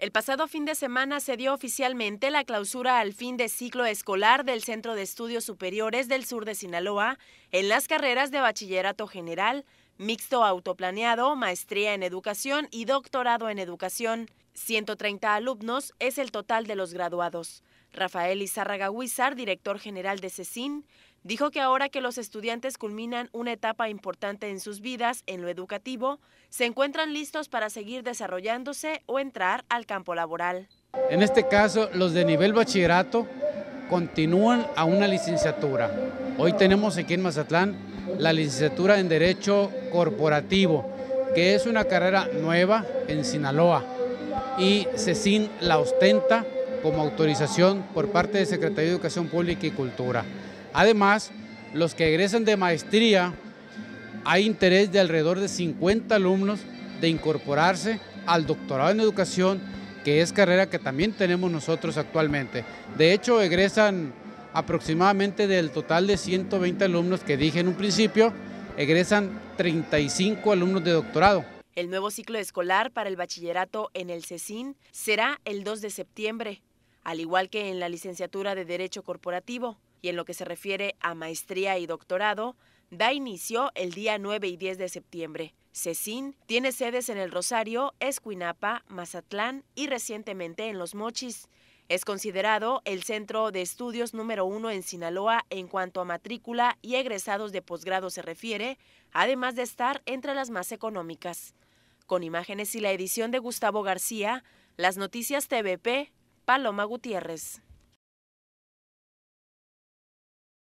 El pasado fin de semana se dio oficialmente la clausura al fin de ciclo escolar del Centro de Estudios Superiores del Sur de Sinaloa en las carreras de Bachillerato General, mixto autoplaneado, maestría en educación y doctorado en educación. 130 alumnos es el total de los graduados. Rafael Izárraga Huizar, director general de CECIN, dijo que ahora que los estudiantes culminan una etapa importante en sus vidas en lo educativo, se encuentran listos para seguir desarrollándose o entrar al campo laboral. En este caso, los de nivel bachillerato continúan a una licenciatura. Hoy tenemos aquí en Mazatlán la licenciatura en Derecho Corporativo, que es una carrera nueva en Sinaloa y CECIN la ostenta como autorización por parte de Secretaría de Educación Pública y Cultura. Además, los que egresan de maestría, hay interés de alrededor de 50 alumnos de incorporarse al doctorado en educación que es carrera que también tenemos nosotros actualmente. De hecho, egresan aproximadamente del total de 120 alumnos que dije en un principio, egresan 35 alumnos de doctorado. El nuevo ciclo escolar para el bachillerato en el CECIN será el 2 de septiembre, al igual que en la licenciatura de Derecho Corporativo y en lo que se refiere a maestría y doctorado, da inicio el día 9 y 10 de septiembre. Cesin tiene sedes en El Rosario, Escuinapa, Mazatlán y recientemente en Los Mochis. Es considerado el centro de estudios número uno en Sinaloa en cuanto a matrícula y egresados de posgrado se refiere, además de estar entre las más económicas. Con imágenes y la edición de Gustavo García, las noticias TVP, Paloma Gutiérrez.